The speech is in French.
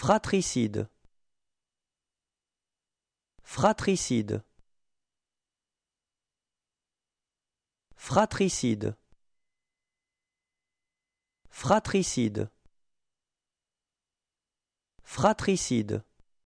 Fratricide Fratricide Fratricide Fratricide Fratricide